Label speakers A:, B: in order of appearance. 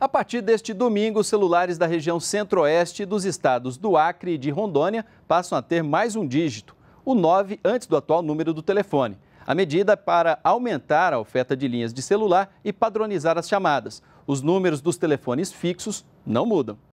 A: A partir deste domingo, celulares da região centro-oeste dos estados do Acre e de Rondônia passam a ter mais um dígito, o 9 antes do atual número do telefone. A medida é para aumentar a oferta de linhas de celular e padronizar as chamadas. Os números dos telefones fixos não mudam.